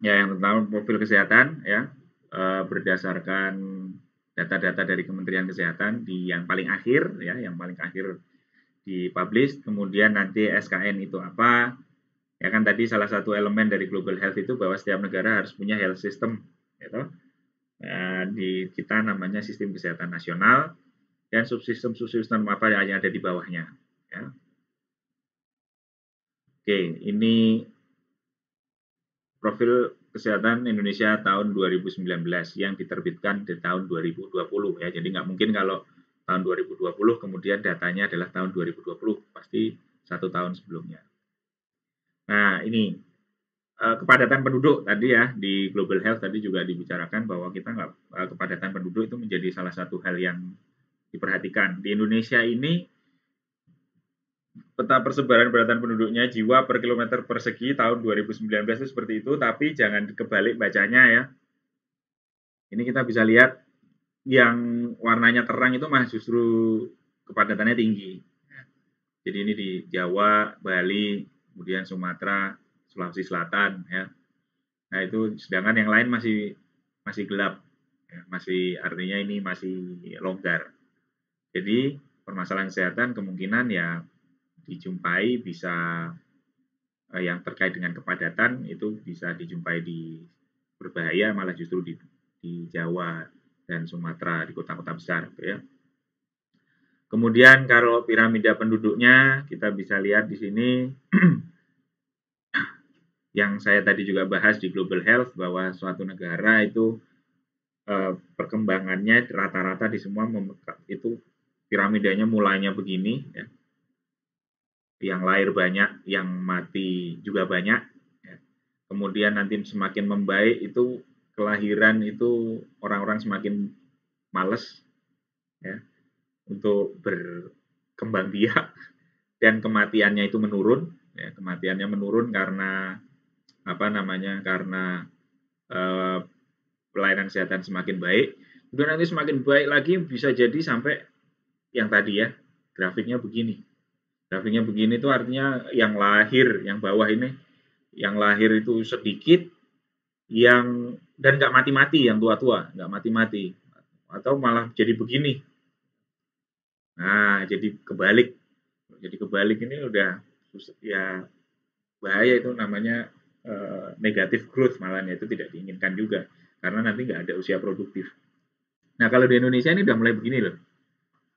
ya yang pertama profil kesehatan ya eh, berdasarkan data-data dari Kementerian Kesehatan di yang paling akhir ya yang paling akhir di dipublish kemudian nanti SKN itu apa ya kan tadi salah satu elemen dari global health itu bahwa setiap negara harus punya health system gitu ya, di kita namanya sistem kesehatan nasional dan subsistem subsistem apa yang ada di bawahnya ya oke ini Profil Kesehatan Indonesia tahun 2019 yang diterbitkan di tahun 2020 ya. Jadi nggak mungkin kalau tahun 2020 kemudian datanya adalah tahun 2020, pasti satu tahun sebelumnya. Nah ini eh, kepadatan penduduk tadi ya di global health tadi juga dibicarakan bahwa kita nggak eh, kepadatan penduduk itu menjadi salah satu hal yang diperhatikan di Indonesia ini peta persebaran beratan penduduknya jiwa per kilometer persegi tahun 2019 itu seperti itu, tapi jangan kebalik bacanya ya. Ini kita bisa lihat yang warnanya terang itu mah justru kepadatannya tinggi. Jadi ini di Jawa, Bali, kemudian Sumatera, Sulawesi Selatan ya. Nah, itu sedangkan yang lain masih masih gelap. Ya, masih artinya ini masih longgar. Jadi permasalahan kesehatan kemungkinan ya dijumpai bisa eh, yang terkait dengan kepadatan itu bisa dijumpai di berbahaya malah justru di, di Jawa dan Sumatera di kota-kota besar gitu ya. Kemudian kalau piramida penduduknya kita bisa lihat di sini yang saya tadi juga bahas di Global Health bahwa suatu negara itu eh, perkembangannya rata-rata di semua itu piramidanya mulainya begini ya yang lahir banyak, yang mati juga banyak. Ya. Kemudian nanti semakin membaik itu kelahiran itu orang-orang semakin males ya untuk berkembang biak dan kematiannya itu menurun ya kematiannya menurun karena apa namanya karena eh, pelayanan kesehatan semakin baik kemudian nanti semakin baik lagi bisa jadi sampai yang tadi ya grafiknya begini Grafiknya begini itu artinya yang lahir, yang bawah ini, yang lahir itu sedikit, yang dan nggak mati-mati, yang tua-tua nggak mati-mati, atau malah jadi begini. Nah, jadi kebalik, jadi kebalik ini udah ya bahaya itu namanya uh, negatif growth malahnya itu tidak diinginkan juga karena nanti nggak ada usia produktif. Nah kalau di Indonesia ini udah mulai begini loh,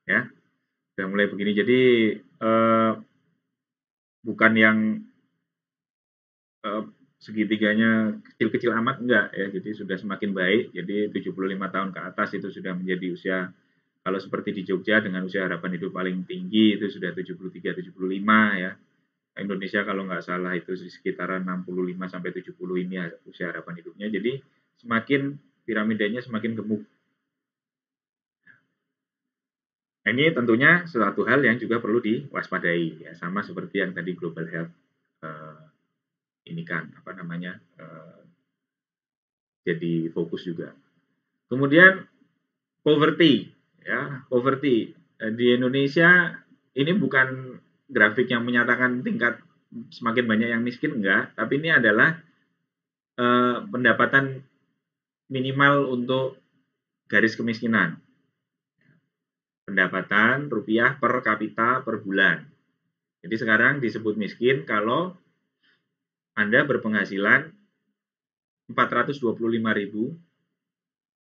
ya udah mulai begini jadi Eh, bukan yang, uh, segitiganya kecil-kecil amat, enggak ya. Jadi sudah semakin baik, jadi 75 tahun ke atas itu sudah menjadi usia kalau seperti di Jogja dengan usia harapan hidup paling tinggi itu sudah 73-75 ya. Indonesia kalau nggak salah itu sekitaran 65 sampai 70 ini usia harapan hidupnya. Jadi semakin piramidanya semakin gemuk. Nah, ini tentunya suatu hal yang juga perlu diwaspadai ya sama seperti yang tadi global health eh, ini kan apa namanya eh, jadi fokus juga. Kemudian poverty ya poverty eh, di Indonesia ini bukan grafik yang menyatakan tingkat semakin banyak yang miskin enggak, tapi ini adalah eh, pendapatan minimal untuk garis kemiskinan pendapatan rupiah per kapita per bulan. Jadi sekarang disebut miskin kalau Anda berpenghasilan 425.000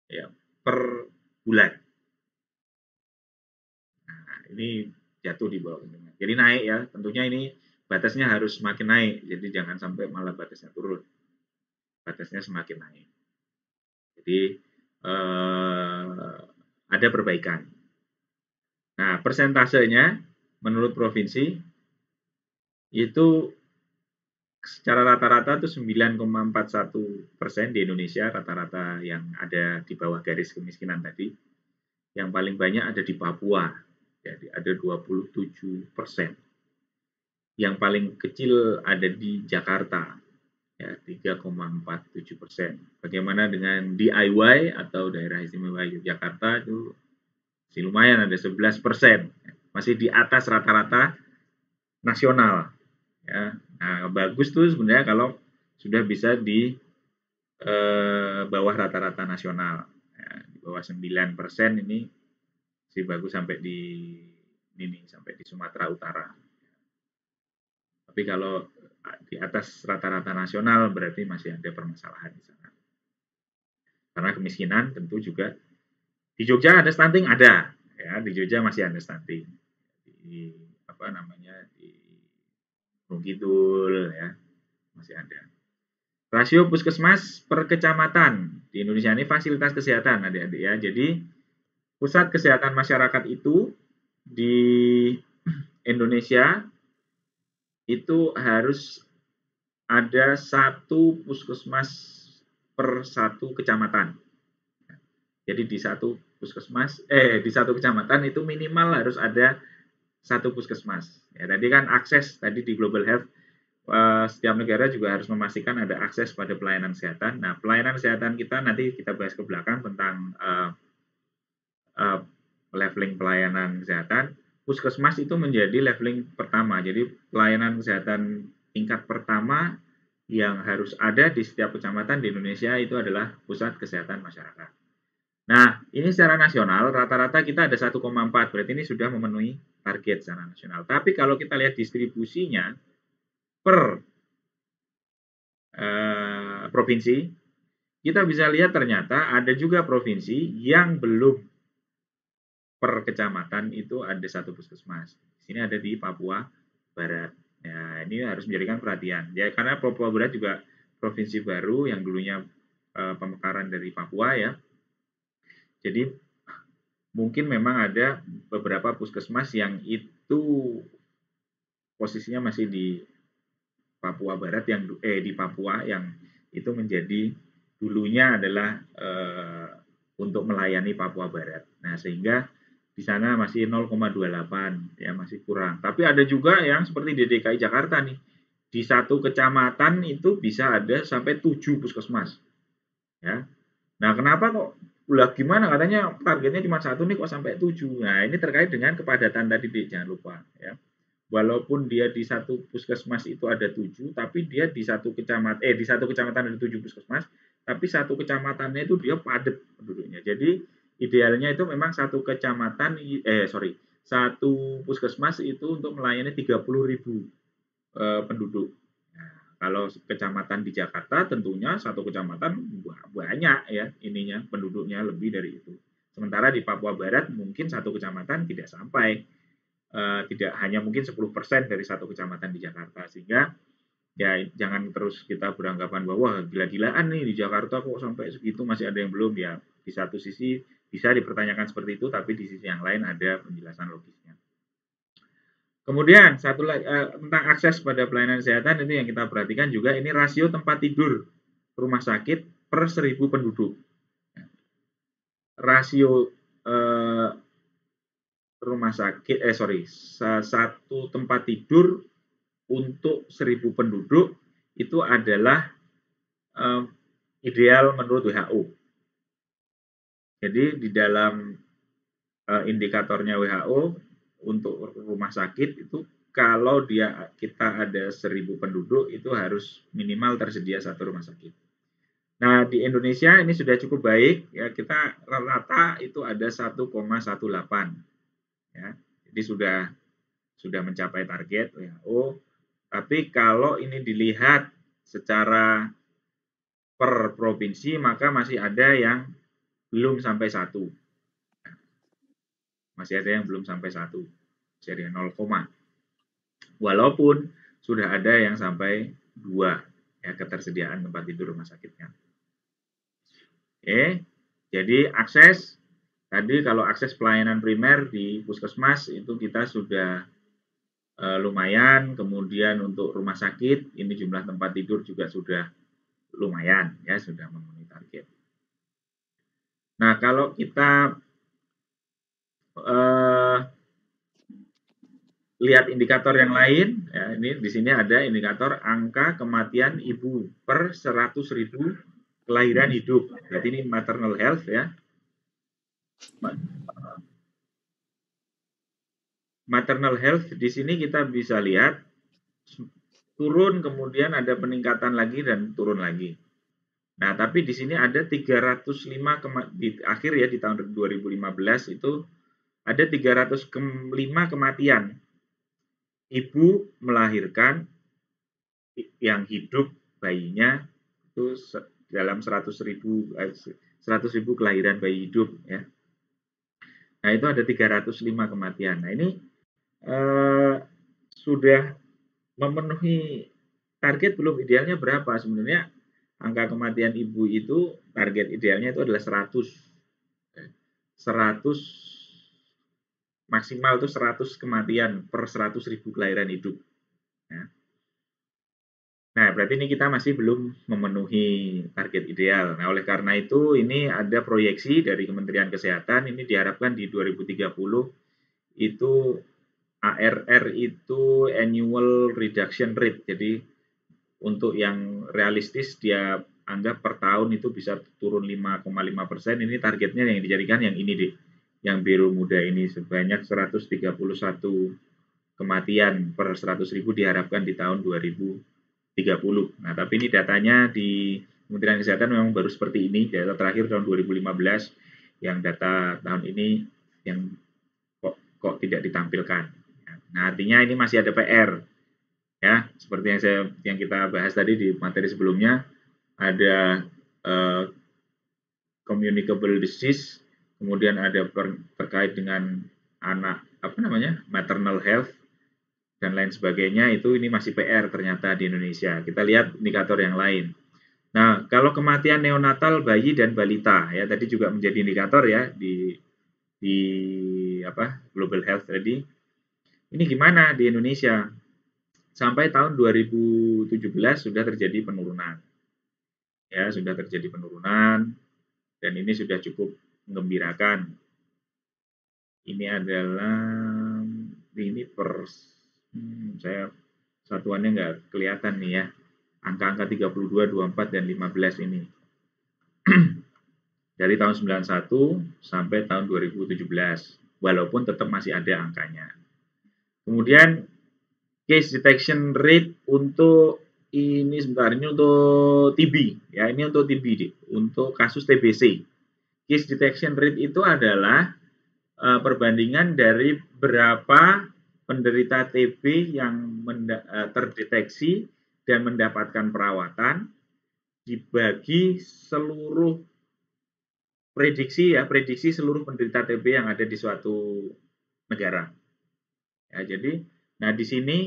ya per bulan. Nah, ini jatuh di bawah ini. Jadi naik ya, tentunya ini batasnya harus semakin naik. Jadi jangan sampai malah batasnya turun. Batasnya semakin naik. Jadi eh, ada perbaikan Nah, persentasenya menurut provinsi itu secara rata-rata itu 9,41 persen di Indonesia rata-rata yang ada di bawah garis kemiskinan tadi. Yang paling banyak ada di Papua, jadi ada 27 persen. Yang paling kecil ada di Jakarta, ya 3,47 persen. Bagaimana dengan DIY atau daerah istimewa Yogyakarta itu masih lumayan ada 11 persen. Masih di atas rata-rata nasional. Ya. Nah, bagus tuh sebenarnya kalau sudah bisa di eh, bawah rata-rata nasional. Ya, di bawah 9 persen ini masih bagus sampai di ini sampai di Sumatera Utara. Tapi kalau di atas rata-rata nasional berarti masih ada permasalahan di sana. Karena kemiskinan tentu juga di Jogja ada stunting ada, ya di Jogja masih ada stunting Di apa namanya di Gunung ya masih ada. Rasio puskesmas per kecamatan di Indonesia ini fasilitas kesehatan adik-adik ya. Jadi pusat kesehatan masyarakat itu di Indonesia itu harus ada satu puskesmas per satu kecamatan. Jadi di satu puskesmas eh di satu kecamatan itu minimal harus ada satu puskesmas. Ya, tadi kan akses tadi di Global Health eh, setiap negara juga harus memastikan ada akses pada pelayanan kesehatan. Nah, pelayanan kesehatan kita nanti kita bahas ke belakang tentang uh, uh, leveling pelayanan kesehatan. Puskesmas itu menjadi leveling pertama. Jadi pelayanan kesehatan tingkat pertama yang harus ada di setiap kecamatan di Indonesia itu adalah pusat kesehatan masyarakat. Nah, ini secara nasional rata-rata kita ada 1,4, berarti ini sudah memenuhi target secara nasional. Tapi kalau kita lihat distribusinya per eh, provinsi, kita bisa lihat ternyata ada juga provinsi yang belum per kecamatan itu ada satu puskesmas. Di sini ada di Papua Barat. Ya, ini harus menjadikan perhatian. Ya, karena Papua Barat juga provinsi baru yang dulunya eh, pemekaran dari Papua ya jadi mungkin memang ada beberapa puskesmas yang itu posisinya masih di Papua Barat yang eh di Papua yang itu menjadi dulunya adalah eh, untuk melayani Papua Barat. Nah, sehingga di sana masih 0,28 ya masih kurang. Tapi ada juga yang seperti di DKI Jakarta nih. Di satu kecamatan itu bisa ada sampai tujuh puskesmas. Ya. Nah, kenapa kok lah gimana katanya targetnya cuma satu nih kok sampai tujuh. Nah ini terkait dengan kepadatan tadi deh, jangan lupa ya. Walaupun dia di satu puskesmas itu ada tujuh, tapi dia di satu kecamatan eh di satu kecamatan ada tujuh puskesmas, tapi satu kecamatannya itu dia padat penduduknya. Jadi idealnya itu memang satu kecamatan eh sorry satu puskesmas itu untuk melayani 30.000 ribu eh, penduduk kalau kecamatan di Jakarta tentunya satu kecamatan banyak ya ininya penduduknya lebih dari itu. Sementara di Papua Barat mungkin satu kecamatan tidak sampai eh, tidak hanya mungkin 10% dari satu kecamatan di Jakarta sehingga ya jangan terus kita beranggapan bahwa gila-gilaan nih di Jakarta kok sampai segitu masih ada yang belum ya di satu sisi bisa dipertanyakan seperti itu tapi di sisi yang lain ada penjelasan logisnya. Kemudian satu lagi eh, tentang akses pada pelayanan kesehatan itu yang kita perhatikan juga ini rasio tempat tidur rumah sakit per seribu penduduk. Rasio eh, rumah sakit eh sorry satu tempat tidur untuk seribu penduduk itu adalah eh, ideal menurut WHO. Jadi di dalam eh, indikatornya WHO untuk rumah sakit itu kalau dia kita ada seribu penduduk itu harus minimal tersedia satu rumah sakit. Nah, di Indonesia ini sudah cukup baik ya kita rata itu ada 1,18. Ya. Jadi sudah sudah mencapai target ya. Oh, Tapi kalau ini dilihat secara per provinsi maka masih ada yang belum sampai satu masih ada yang belum sampai satu masih ada yang 0, walaupun sudah ada yang sampai 2 ya ketersediaan tempat tidur rumah sakitnya. Oke, jadi akses tadi kalau akses pelayanan primer di puskesmas itu kita sudah e, lumayan, kemudian untuk rumah sakit ini jumlah tempat tidur juga sudah lumayan ya sudah memenuhi target. Nah, kalau kita eh, lihat indikator yang lain, ya, ini di sini ada indikator angka kematian ibu per ribu kelahiran hidup. Berarti ini maternal health ya. Maternal health di sini kita bisa lihat turun kemudian ada peningkatan lagi dan turun lagi. Nah, tapi di sini ada 305 di akhir ya di tahun 2015 itu ada 305 kematian. Ibu melahirkan yang hidup bayinya itu dalam 100 ribu, 100 eh, ribu kelahiran bayi hidup ya. Nah itu ada 305 kematian. Nah ini eh, sudah memenuhi target belum idealnya berapa sebenarnya angka kematian ibu itu target idealnya itu adalah 100 100 eh, maksimal itu 100 kematian per 100 ribu kelahiran hidup. Ya. Nah, berarti ini kita masih belum memenuhi target ideal. Nah, oleh karena itu ini ada proyeksi dari Kementerian Kesehatan, ini diharapkan di 2030 itu ARR itu annual reduction rate. Jadi untuk yang realistis dia anggap per tahun itu bisa turun 5,5 persen. Ini targetnya yang dijadikan yang ini deh yang biru muda ini sebanyak 131 kematian per 100.000 diharapkan di tahun 2030. Nah, tapi ini datanya di Kementerian Kesehatan memang baru seperti ini, data terakhir tahun 2015 yang data tahun ini yang kok, kok tidak ditampilkan. Nah, artinya ini masih ada PR. Ya, seperti yang saya yang kita bahas tadi di materi sebelumnya ada eh, communicable disease kemudian ada per, terkait dengan anak apa namanya maternal health dan lain sebagainya itu ini masih PR ternyata di Indonesia. Kita lihat indikator yang lain. Nah, kalau kematian neonatal bayi dan balita ya tadi juga menjadi indikator ya di di apa Global Health tadi. Ini gimana di Indonesia? Sampai tahun 2017 sudah terjadi penurunan. Ya, sudah terjadi penurunan dan ini sudah cukup mengembirakan. Ini adalah ini pers hmm, saya satuannya nggak kelihatan nih ya. Angka-angka 32, 24 dan 15 ini. Dari tahun 91 sampai tahun 2017 walaupun tetap masih ada angkanya. Kemudian case detection rate untuk ini sebenarnya untuk TB ya ini untuk TB untuk kasus TBC case detection rate itu adalah uh, perbandingan dari berapa penderita TB yang uh, terdeteksi dan mendapatkan perawatan dibagi seluruh prediksi ya prediksi seluruh penderita TB yang ada di suatu negara. Ya, jadi nah di sini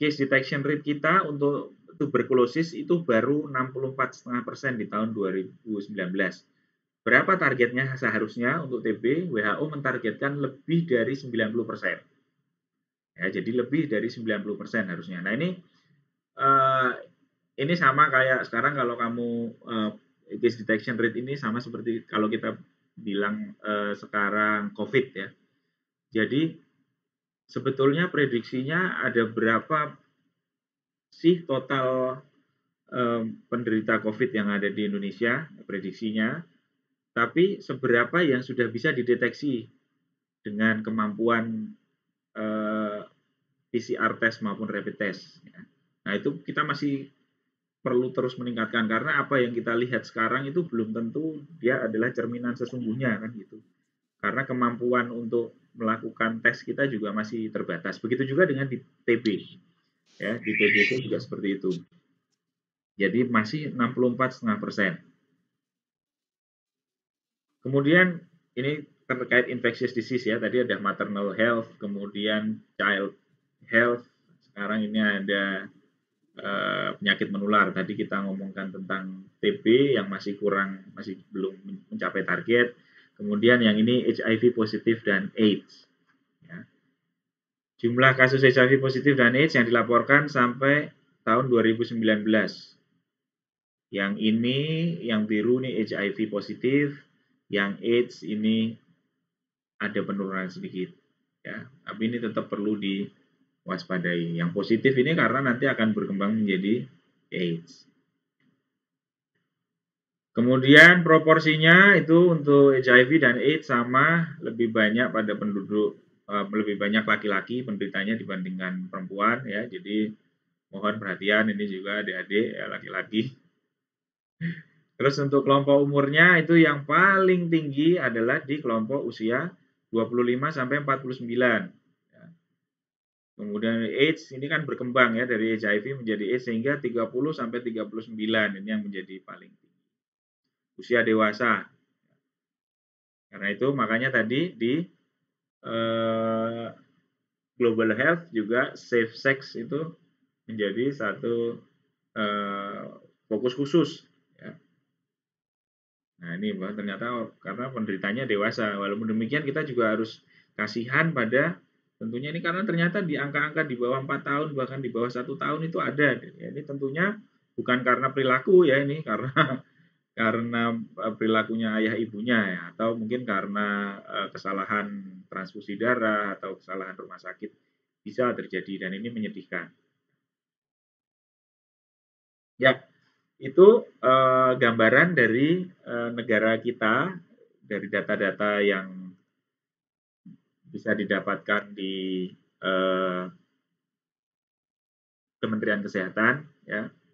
case detection rate kita untuk tuberkulosis itu baru 64,5% di tahun 2019 Berapa targetnya seharusnya untuk TB? WHO mentargetkan lebih dari 90%. Ya, jadi lebih dari 90% harusnya. Nah, ini eh, ini sama kayak sekarang kalau kamu uh, case detection rate ini sama seperti kalau kita bilang eh, sekarang COVID ya. Jadi sebetulnya prediksinya ada berapa sih total penderita COVID yang ada di Indonesia prediksinya tapi seberapa yang sudah bisa dideteksi dengan kemampuan eh, PCR test maupun rapid test. Ya. Nah itu kita masih perlu terus meningkatkan karena apa yang kita lihat sekarang itu belum tentu dia adalah cerminan sesungguhnya kan gitu. Karena kemampuan untuk melakukan tes kita juga masih terbatas. Begitu juga dengan di TB. Ya, di TB itu juga seperti itu. Jadi masih 64,5 persen. Kemudian ini terkait infectious disease ya, tadi ada maternal health, kemudian child health, sekarang ini ada uh, penyakit menular. Tadi kita ngomongkan tentang TB yang masih kurang, masih belum mencapai target. Kemudian yang ini HIV positif dan AIDS. Ya. Jumlah kasus HIV positif dan AIDS yang dilaporkan sampai tahun 2019. Yang ini, yang biru ini HIV positif, yang AIDS ini ada penurunan sedikit ya tapi ini tetap perlu diwaspadai yang positif ini karena nanti akan berkembang menjadi AIDS kemudian proporsinya itu untuk HIV dan AIDS sama lebih banyak pada penduduk eh, lebih banyak laki-laki penderitanya dibandingkan perempuan ya jadi mohon perhatian ini juga adik-adik ya laki-laki Terus untuk kelompok umurnya itu yang paling tinggi adalah di kelompok usia 25 sampai 49. Ya. Kemudian AIDS ini kan berkembang ya dari HIV menjadi AIDS sehingga 30 sampai 39 ini yang menjadi paling tinggi. Usia dewasa. Karena itu makanya tadi di eh, Global Health juga safe sex itu menjadi satu eh, fokus khusus Nah, ini bahwa ternyata karena penderitanya dewasa. Walaupun demikian kita juga harus kasihan pada tentunya ini karena ternyata di angka-angka di bawah 4 tahun bahkan di bawah satu tahun itu ada. Ya, ini tentunya bukan karena perilaku ya ini karena karena eh, perilakunya ayah ibunya ya atau mungkin karena eh, kesalahan transfusi darah atau kesalahan rumah sakit bisa terjadi dan ini menyedihkan. Ya, itu eh, gambaran dari eh, negara kita dari data-data yang bisa didapatkan di eh, Kementerian Kesehatan ya